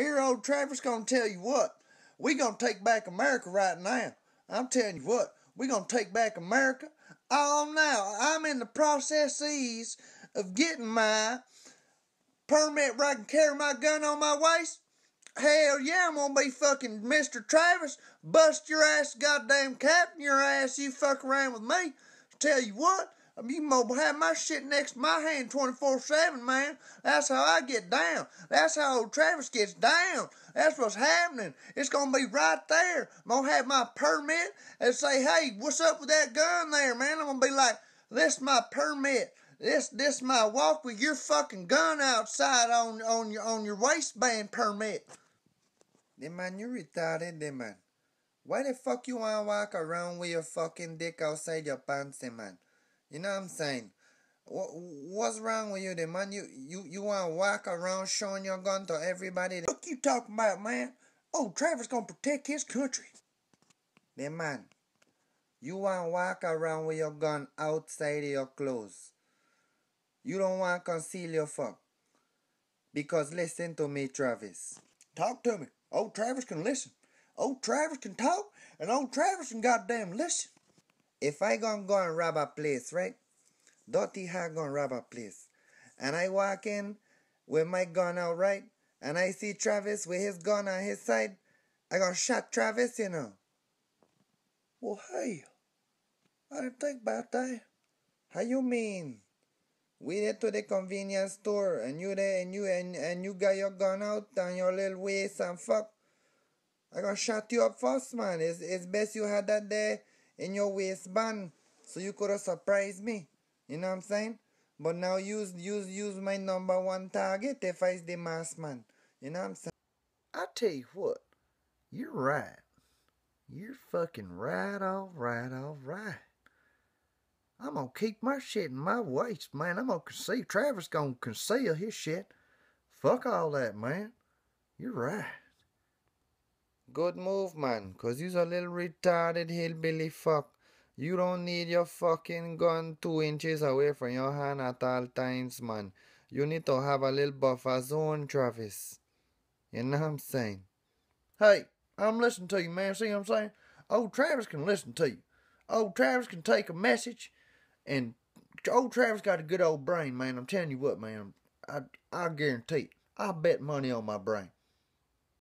Here, old Travis gonna tell you what. We gonna take back America right now. I'm telling you what. We gonna take back America. All now, I'm in the processes of getting my permit where I can carry my gun on my waist. Hell yeah, I'm gonna be fucking Mr. Travis. Bust your ass, goddamn captain your ass. You fuck around with me. Tell you what, you mobile have my shit next to my hand 24 7, man. That's how I get down. That's how old Travis gets down. That's what's happening. It's going to be right there. I'm going to have my permit and say, hey, what's up with that gun there, man? I'm going to be like, this my permit. This this my walk with your fucking gun outside on on your on your waistband permit. Then man, you retarded, then man. Why the fuck you wanna walk around with your fucking dick outside your pants, man? You know what I'm saying? What, what's wrong with you, the man? You you you want to walk around showing your gun to everybody? What you talking about, man? Oh, Travis gonna protect his country. Then, man, you want to walk around with your gun outside of your clothes. You don't want to conceal your fuck. Because listen to me, Travis. Talk to me. Old oh, Travis can listen. Old oh, Travis can talk, and old oh, Travis can goddamn listen. If I gonna go and rob a place, right? Dirty Hag gonna rob a place. And I walk in with my gun out, right? And I see Travis with his gun on his side. I gonna shot Travis, you know. Well, hey, I didn't think about that. How you mean? We went to the convenience store, and you there, and you and and you got your gun out and your little waist and fuck. I gonna shut you up first, man. It's it's best you had that there in your waistband. So you could have surprised me. You know what I'm saying? But now use use use my number one target if I is the mass man. You know what I'm saying? I tell you what, you're right. You're fucking right, all right, all right. I'm gonna keep my shit in my waist, man. I'm gonna conceal. Travis gonna conceal his shit. Fuck all that, man. You're right. Good move, man, cause you's a little retarded hillbilly fuck. You don't need your fucking gun two inches away from your hand at all times, man. You need to have a little buffer zone, Travis. You know what I'm saying? Hey, I'm listening to you, man. See what I'm saying? Old Travis can listen to you. Old Travis can take a message, and old Travis got a good old brain, man. I'm telling you what, man. I I guarantee. It. I bet money on my brain.